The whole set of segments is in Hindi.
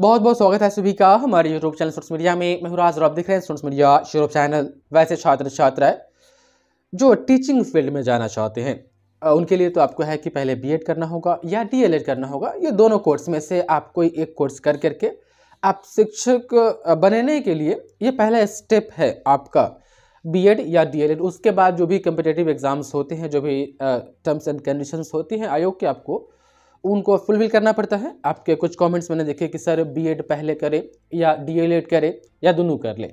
बहुत बहुत स्वागत है सभी का हमारे यूट्यूब चैनल सोर्स मीडिया में महराज और आप देख रहे हैं सोर्स मीडिया यूट्यूब चैनल वैसे छात्र छात्राएं जो टीचिंग फील्ड में जाना चाहते हैं उनके लिए तो आपको है कि पहले बीएड करना होगा या डीएलएड करना होगा ये दोनों कोर्स में से आप कोई एक कोर्स कर करके आप शिक्षक बनने के लिए ये पहला स्टेप है आपका बीएड या डीएलएड उसके बाद जो भी कम्पिटेटिव एग्ज़ाम्स होते हैं जो भी टर्म्स एंड कंडीशंस होती हैं आयोग के आपको उनको फुलफिल करना पड़ता है आपके कुछ कमेंट्स मैंने देखे कि सर बीएड पहले करें या डीएलएड करें या दोनों कर लें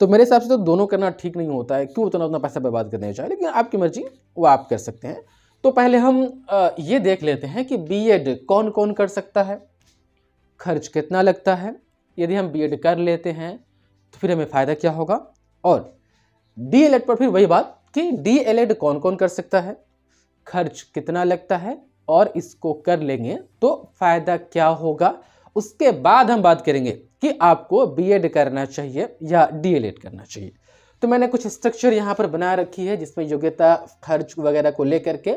तो मेरे हिसाब से तो दोनों करना ठीक नहीं होता है क्यों उतना उतना पैसा बर्बाद करना चाहिए लेकिन आपकी मर्जी वो आप कर सकते हैं तो पहले हम ये देख लेते हैं कि बी कौन कौन कर सकता है खर्च कितना लगता है यदि हम बी कर लेते हैं तो फिर हमें फ़ायदा क्या होगा और डी पर फिर वही बात कि डी कौन कौन कर सकता है खर्च कितना लगता है और इसको कर लेंगे तो फ़ायदा क्या होगा उसके बाद हम बात करेंगे कि आपको बीएड करना चाहिए या डीएलएड करना चाहिए तो मैंने कुछ स्ट्रक्चर यहाँ पर बना रखी है जिसमें योग्यता खर्च वगैरह को लेकर के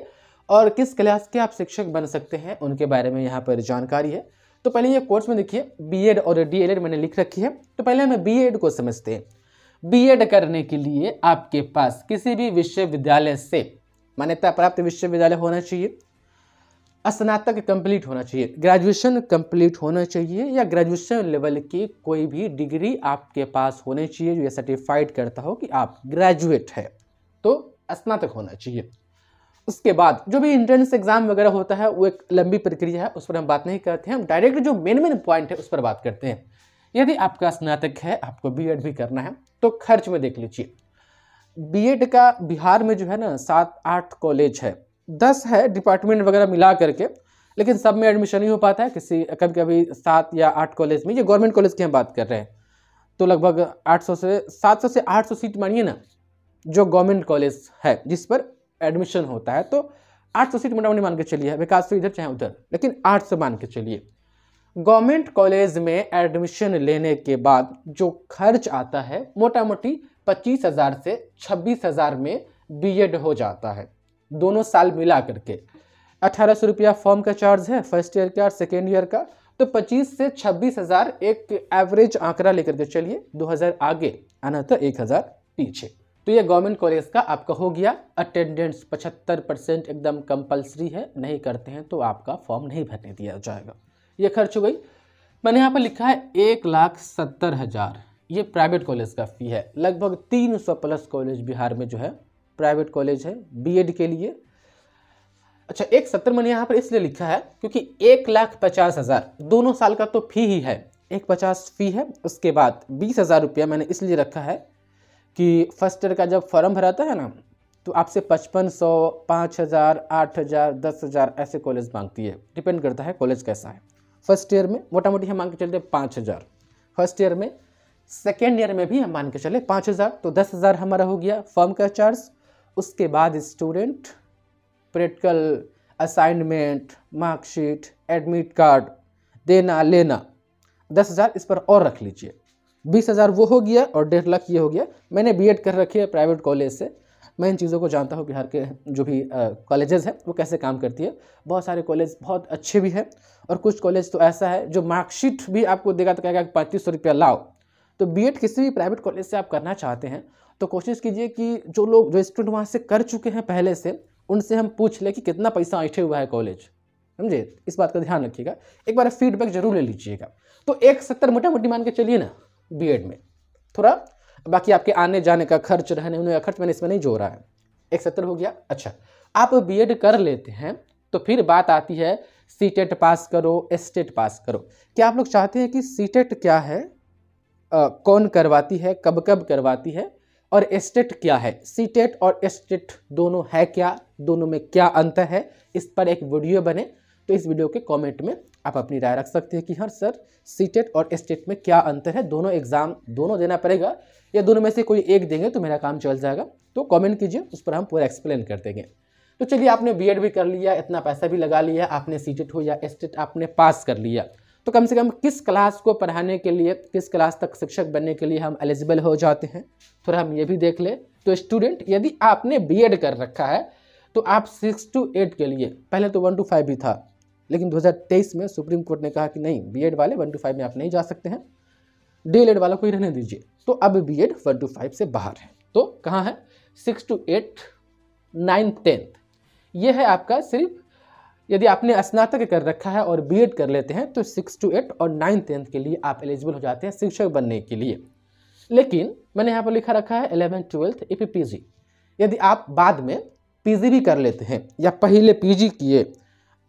और किस क्लास के आप शिक्षक बन सकते हैं उनके बारे में यहाँ पर जानकारी है तो पहले ये कोर्स में देखिए बी और डी मैंने लिख रखी है तो पहले हमें बी को समझते हैं बी करने के लिए आपके पास किसी भी विश्वविद्यालय से मान्यता प्राप्त विश्वविद्यालय होना चाहिए स्नातक कंप्लीट होना चाहिए ग्रेजुएशन कंप्लीट होना चाहिए या ग्रेजुएशन लेवल की कोई भी डिग्री आपके पास होनी चाहिए जो ये सर्टिफाइड करता हो कि आप ग्रेजुएट है तो स्नातक होना चाहिए उसके बाद जो भी इंट्रेंस एग्जाम वगैरह होता है वो एक लंबी प्रक्रिया है उस पर हम बात नहीं करते हैं हम डायरेक्ट जो मेन मेन पॉइंट है उस पर बात करते हैं यदि आपका स्नातक है आपको बी भी करना है तो खर्च में देख लीजिए बी का बिहार में जो है ना सात आठ कॉलेज है दस है डिपार्टमेंट वगैरह मिला करके लेकिन सब में एडमिशन नहीं हो पाता है किसी कभी कभी सात या आठ कॉलेज में ये गवर्नमेंट कॉलेज की हम बात कर रहे हैं तो लगभग 800 से 700 से 800 सीट मानिए ना जो गवर्नमेंट कॉलेज है जिस पर एडमिशन होता है तो 800 सीट मोटामोटी मान के चलिए विकास तो इधर चाहे उधर लेकिन 800 मान के चलिए गवर्नमेंट कॉलेज में एडमिशन लेने के बाद जो खर्च आता है मोटा मोटी पच्चीस हज़ार से छब्बीस हज़ार में एड हो जाता है दोनों साल मिला करके अठारह सौ रुपया फॉर्म का चार्ज है फर्स्ट ईयर का और सेकेंड ईयर का तो 25 से छब्बीस हज़ार एक एवरेज आंकड़ा लेकर के चलिए 2000 आगे आना था हज़ार पीछे तो ये गवर्नमेंट कॉलेज का आपका हो गया अटेंडेंस 75 परसेंट एकदम कंपलसरी है नहीं करते हैं तो आपका फॉर्म नहीं भरने दिया जाएगा ये खर्च हो गई मैंने यहाँ पर लिखा है एक लाख सत्तर हज़ार ये प्राइवेट कॉलेज का फ़ी है लगभग तीन सौ प्लस कॉलेज बिहार में जो है प्राइवेट कॉलेज है बीएड के लिए अच्छा एक सत्र मैंने यहाँ पर इसलिए लिखा है क्योंकि एक लाख पचास हज़ार दोनों साल का तो फी ही है एक पचास फी है उसके बाद बीस हज़ार रुपया मैंने इसलिए रखा है कि फर्स्ट ईयर का जब फॉर्म भराता है ना तो आपसे पचपन सौ पाँच हज़ार आठ हज़ार दस हज़ार ऐसे कॉलेज मांगती है डिपेंड करता है कॉलेज कैसा है फर्स्ट ईयर में मोटा मोटी हम मान के चलते पाँच हज़ार फर्स्ट ईयर में सेकेंड ईयर में भी हम मान के चले पाँच हज़ार तो दस हज़ार हमारा हो गया फॉर्म का चार्ज उसके बाद student practical assignment marksheet admit card देना लेना दस हज़ार इस पर और रख लीजिए बीस हज़ार वो हो गया और डेढ़ लाख ये हो गया मैंने बीएड कर रखी है प्राइवेट कॉलेज से मैं इन चीज़ों को जानता हूँ बिहार के जो भी कॉलेजेस हैं वो कैसे काम करती है बहुत सारे कॉलेज बहुत अच्छे भी हैं और कुछ कॉलेज तो ऐसा है जो मार्कशीट भी आपको देगा तो कहेगा पैंतीस सौ रुपया लाओ तो बीएड किसी भी प्राइवेट कॉलेज से आप करना चाहते हैं तो कोशिश कीजिए कि जो लोग जो स्टूडेंट वहाँ से कर चुके हैं पहले से उनसे हम पूछ लें कि कितना पैसा ऐठे हुआ है कॉलेज समझे इस बात का ध्यान रखिएगा एक बार फीडबैक जरूर ले लीजिएगा तो एक सत्तर मोटा मोटी मान के चलिए ना बी में थोड़ा बाकी आपके आने जाने का खर्च रहने उन्हें खर्च मैंने इसमें नहीं जोड़ा है एक सत्तर हो गया अच्छा आप बी कर लेते हैं तो फिर बात आती है सी टेट पास करो एस पास करो क्या आप लोग चाहते हैं कि सी टेट क्या है आ, कौन करवाती है कब कब करवाती है और एस्टेट क्या है सीटेट और एस्टेट दोनों है क्या दोनों में क्या अंतर है इस पर एक वीडियो बने तो इस वीडियो के कमेंट में आप अपनी राय रख सकते हैं कि हर सर सीटेट और एस्टेट में क्या अंतर है दोनों एग्ज़ाम दोनों देना पड़ेगा या दोनों में से कोई एक देंगे तो मेरा काम चल जाएगा तो कमेंट कीजिए उस पर हम पूरा एक्सप्लेन कर देंगे तो चलिए आपने बी भी कर लिया इतना पैसा भी लगा लिया आपने सीटेट हो या एस्टेट आपने पास कर लिया तो कम से कम किस क्लास को पढ़ाने के लिए किस क्लास तक शिक्षक बनने के लिए हम एलिजिबल हो जाते हैं थोड़ा हम ये भी देख ले तो स्टूडेंट यदि आपने बी कर रखा है तो आप सिक्स टू एट के लिए पहले तो वन टू फाइव भी था लेकिन 2023 में सुप्रीम कोर्ट ने कहा कि नहीं बीएड वाले वन टू फाइव में आप नहीं जा सकते हैं डी एड वाला कोई रहने दीजिए तो अब B Ed one two five से बाहर है तो कहाँ है six two eight nine tenth ये है आपका सिर्फ यदि आपने स्नातक कर रखा है और बीएड कर लेते हैं तो सिक्स टू एट और नाइन्थ टेंथ के लिए आप एलिजिबल हो जाते हैं शिक्षक बनने के लिए लेकिन मैंने यहाँ पर लिखा रखा है एलेवन ट्वेल्थ ए पी यदि आप बाद में पीजी भी कर लेते हैं या पहले पीजी किए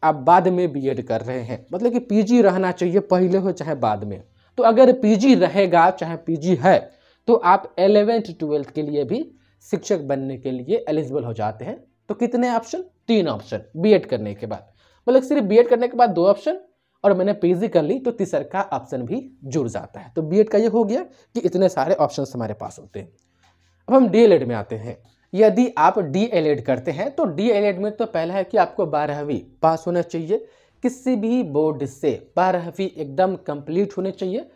आप बाद में बीएड कर रहे हैं मतलब कि पीजी रहना चाहिए पहले हो चाहे बाद में तो अगर पीजी रहेगा चाहे पीजी है तो आप एलेवेंथ ट्वेल्थ के लिए भी शिक्षक बनने के लिए एलिजिबल हो जाते हैं तो कितने ऑप्शन तीन ऑप्शन बीएड करने के बाद मतलब सिर्फ बीएड करने के बाद दो ऑप्शन और मैंने पीजी कर ली तो तीसरा का ऑप्शन भी जुड़ जाता है तो बीएड का ये हो गया कि इतने सारे ऑप्शन हमारे पास होते हैं अब हम डी में आते हैं यदि आप डी करते हैं तो डी में तो पहला है कि आपको बारहवीं पास होना चाहिए किसी भी बोर्ड से बारहवीं एकदम कंप्लीट होने चाहिए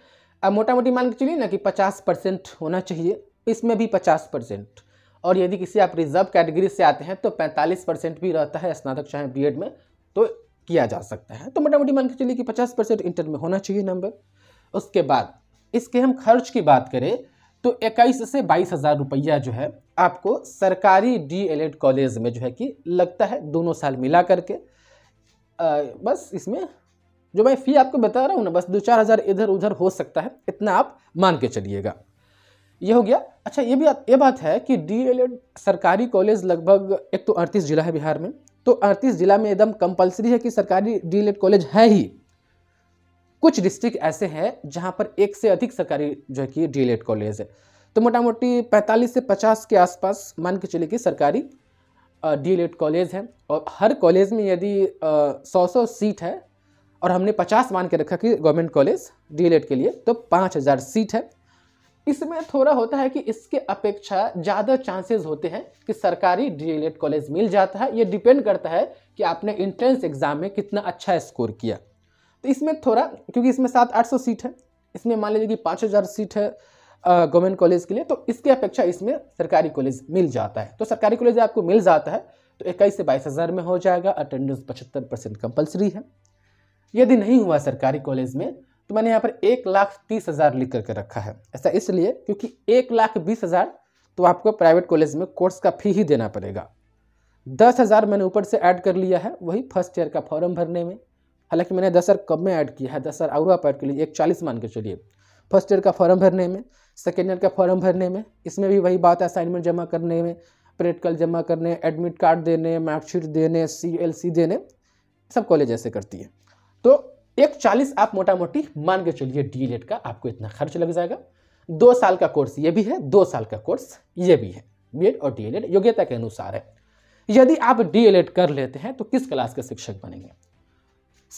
अब मोटा मोटी मान के चलिए ना कि पचास परसेंट होना चाहिए इसमें भी पचास परसेंट और यदि किसी आप रिजर्व कैटेगरी से आते हैं तो 45 परसेंट भी रहता है स्नातक चाहे बी में तो किया जा सकता है तो मोटा मोटी मान के चलिए कि 50 परसेंट इंटर में होना चाहिए नंबर उसके बाद इसके हम खर्च की बात करें तो इक्कीस से बाईस हज़ार रुपया जो है आपको सरकारी एड कॉलेज में जो है कि लगता है दोनों साल मिला करके आ, बस इसमें जो मैं फ़ी आपको बता रहा हूँ ना बस दो चार हज़ार इधर उधर हो सकता है इतना आप मान के चलिएगा ये हो गया अच्छा ये भी ये बात है कि डी सरकारी कॉलेज लगभग एक तो अड़तीस जिला है बिहार में तो अड़तीस जिला में एकदम कंपलसरी है कि सरकारी डी कॉलेज है ही कुछ डिस्ट्रिक्ट ऐसे हैं जहाँ पर एक से अधिक सरकारी जो है कि डी कॉलेज है तो मोटा मोटी पैंतालीस से पचास के आसपास मान के चले कि सरकारी डी कॉलेज है और हर कॉलेज में यदि सौ सौ सीट है और हमने पचास मान के रखा कि गवर्नमेंट कॉलेज डी के लिए तो पाँच हज़ार सीट है इसमें थोड़ा होता है कि इसके अपेक्षा ज़्यादा चांसेस होते हैं कि सरकारी डी कॉलेज e मिल जाता है ये डिपेंड करता है कि आपने इंट्रेंस एग्ज़ाम में कितना अच्छा स्कोर किया तो इसमें थोड़ा क्योंकि इसमें सात आठ सौ सीट है इसमें मान लीजिए कि पाँच हज़ार सीट है गवर्नमेंट कॉलेज के लिए तो इसके अपेक्षा इसमें सरकारी कॉलेज मिल जाता है तो सरकारी कॉलेज आपको मिल जाता है तो इक्कीस से बाईस हज़ार में हो जाएगा अटेंडेंस पचहत्तर परसेंट कंपल्सरी है यदि नहीं हुआ सरकारी कॉलेज में तो मैंने यहाँ पर एक लाख तीस हज़ार लिख करके रखा है ऐसा इसलिए क्योंकि एक लाख बीस हज़ार तो आपको प्राइवेट कॉलेज में कोर्स का फ़ी ही देना पड़ेगा दस हज़ार मैंने ऊपर से ऐड कर लिया है वही फर्स्ट ईयर का फॉर्म भरने में हालांकि मैंने दस हज़ार कब में ऐड किया है दस हज़ार और आप ऐड कर लीजिए एक चालीस मान के चलिए फर्स्ट ईयर का फॉर्म भरने में सेकेंड ईयर का फॉर्म भरने में इसमें भी वही बात है असाइनमेंट जमा करने में प्रैक्टिकल जमा करने एडमिट कार्ड देने मार्कशीट देने सी एल सी देने सब कॉलेज ऐसे करती है तो एक चालीस आप मोटा मोटी मान के चलिए डी का आपको इतना खर्च लग जाएगा दो साल का कोर्स ये भी है दो साल का कोर्स ये भी है बी और डी योग्यता के अनुसार है यदि आप डी कर लेते हैं तो किस क्लास के शिक्षक बनेंगे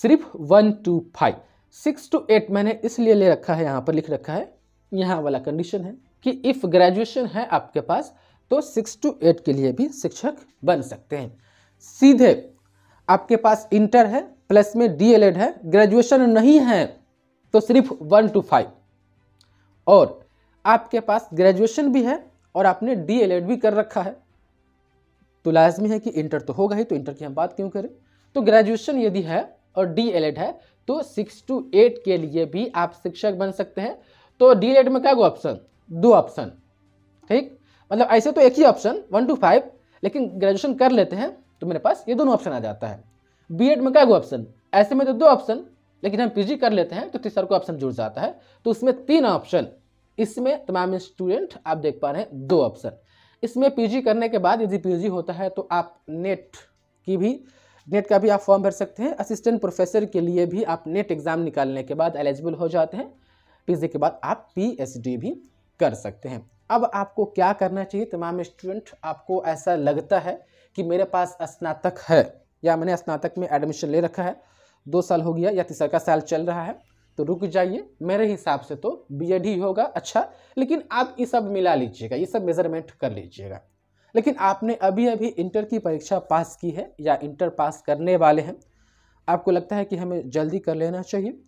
सिर्फ one two five six two eight मैंने इसलिए ले रखा है यहाँ पर लिख रखा है यहाँ वाला कंडीशन है कि इफ़ ग्रेजुएशन है आपके पास तो सिक्स टू एट के लिए भी शिक्षक बन सकते हैं सीधे आपके पास इंटर है प्लस में डीएलएड है ग्रेजुएशन नहीं है तो सिर्फ वन टू फाइव और आपके पास ग्रेजुएशन भी है और आपने डीएलएड भी कर रखा है तो लाजमी है कि इंटर तो होगा ही तो इंटर की हम बात क्यों करें तो ग्रेजुएशन यदि है और डीएलएड है तो सिक्स टू एट के लिए भी आप शिक्षक बन सकते हैं तो डीएलएड में क्या गो ऑप्शन दो ऑप्शन ठीक मतलब ऐसे तो एक ही ऑप्शन वन टू फाइव लेकिन ग्रेजुएशन कर लेते हैं तो मेरे पास ये दोनों ऑप्शन आ जाता है बी में क्या ऑप्शन ऐसे में तो दो ऑप्शन लेकिन हम पी कर लेते हैं तो तीसरा को ऑप्शन जुड़ जाता है तो उसमें तीन ऑप्शन इसमें तमाम तो स्टूडेंट आप देख पा रहे हैं दो ऑप्शन इसमें पीजी करने के बाद यदि पीजी होता है तो आप नेट की भी नेट का भी आप फॉर्म भर सकते हैं असिस्टेंट प्रोफेसर के लिए भी आप नेट एग्ज़ाम निकालने के बाद एलिजिबल हो जाते हैं पीजी के बाद आप पीएचडी भी कर सकते हैं अब आपको क्या करना चाहिए तमाम तो स्टूडेंट आपको ऐसा लगता है कि मेरे पास स्नातक है या मैंने स्नातक में एडमिशन ले रखा है दो साल हो गया या तीसरा का साल चल रहा है तो रुक जाइए मेरे हिसाब से तो एड ही होगा अच्छा लेकिन आप ये सब मिला लीजिएगा ये सब मेजरमेंट कर लीजिएगा लेकिन आपने अभी अभी इंटर की परीक्षा पास की है या इंटर पास करने वाले हैं आपको लगता है कि हमें जल्दी कर लेना चाहिए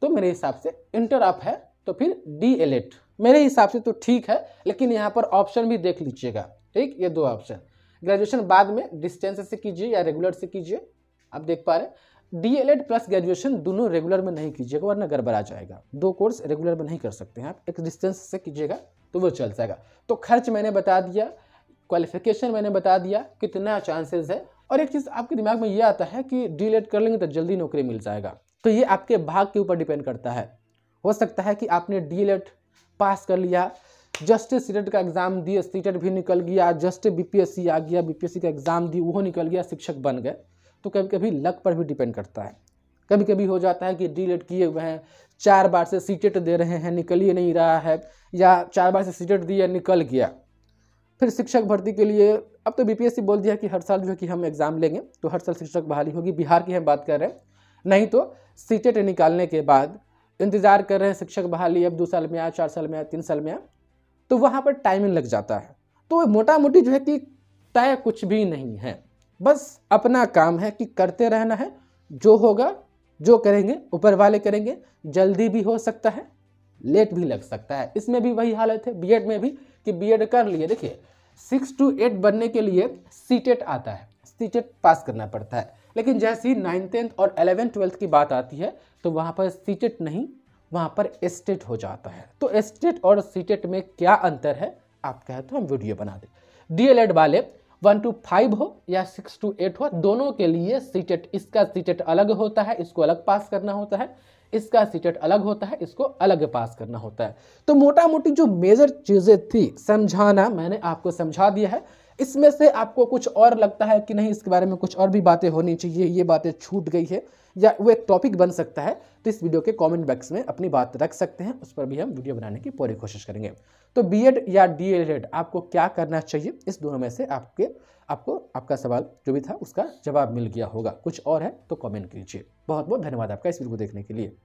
तो मेरे हिसाब से इंटर आप है तो फिर डी एल मेरे हिसाब से तो ठीक है लेकिन यहाँ पर ऑप्शन भी देख लीजिएगा ठीक ये दो ऑप्शन ग्रेजुएशन बाद में डिस्टेंस से कीजिए या रेगुलर से कीजिए आप देख पा रहे हैं डीएलएड प्लस ग्रेजुएशन दोनों रेगुलर में नहीं कीजिएगा वरना गड़बड़ा जाएगा दो कोर्स रेगुलर में नहीं कर सकते हैं आप एक डिस्टेंस से कीजिएगा तो वो चल जाएगा तो खर्च मैंने बता दिया क्वालिफिकेशन मैंने बता दिया कितना चांसेस है और एक चीज़ आपके दिमाग में ये आता है कि एड कर लेंगे तो जल्दी नौकरी मिल जाएगा तो ये आपके भाग के ऊपर डिपेंड करता है हो सकता है कि आपने एड पास कर लिया जस्ट सीटेट का एग्ज़ाम दिए सीटेट भी निकल गया जस्ट बीपीएससी आ गया बीपीएससी का एग्ज़ाम दिए वो निकल गया शिक्षक बन गए तो कभी कभी लक पर भी डिपेंड करता है कभी कभी हो जाता है कि डीलेट किए हुए हैं चार बार से सीटेट दे रहे हैं निकल ही नहीं रहा है या चार बार से सीटेट दिए निकल गया फिर शिक्षक भर्ती के लिए अब तो बीपीएससी बोल दिया कि हर साल जो है कि हम एग्ज़ाम लेंगे तो हर साल शिक्षक बहाली होगी बिहार की हम बात कर रहे हैं नहीं तो सीटेट निकालने के बाद इंतज़ार कर रहे हैं शिक्षक बहाली अब दो साल में आया चार साल में आया तीन साल में आया तो वहाँ पर टाइमिंग लग जाता है तो मोटा मोटी जो है कि तय कुछ भी नहीं है बस अपना काम है कि करते रहना है जो होगा जो करेंगे ऊपर वाले करेंगे जल्दी भी हो सकता है लेट भी लग सकता है इसमें भी वही हालत है बीएड में भी कि बीएड कर लिए देखिए सिक्स टू एट बनने के लिए सीटेट e आता है सीटेट पास e करना पड़ता है लेकिन जैसे ही नाइन्थेंथ टेंथ और अलेवेंथ ट्वेल्थ की बात आती है तो वहाँ पर सीटेट e नहीं वहाँ पर एस्टेट हो जाता है तो एस्टेट और सीटेट में क्या अंतर है आप कहें तो हम वीडियो बना दें डी वाले वन टू फाइव हो या सिक्स टू एट हो दोनों के लिए सीटेट इसका सीटेट अलग होता है इसको अलग पास करना होता है इसका सीटेट अलग होता है इसको अलग पास करना होता है तो मोटा मोटी जो मेजर चीज़ें थी समझाना मैंने आपको समझा दिया है इसमें से आपको कुछ और लगता है कि नहीं इसके बारे में कुछ और भी बातें होनी चाहिए ये बातें छूट गई है या वो एक टॉपिक बन सकता है तो इस वीडियो के कमेंट बॉक्स में अपनी बात रख सकते हैं उस पर भी हम वीडियो बनाने की पूरी कोशिश करेंगे तो बीएड या डीएलएड आपको क्या करना चाहिए इस दोनों में से आपके आपको आपका सवाल जो भी था उसका जवाब मिल गया होगा कुछ और है तो कॉमेंट कीजिए बहुत बहुत धन्यवाद आपका इस वीडियो को देखने के लिए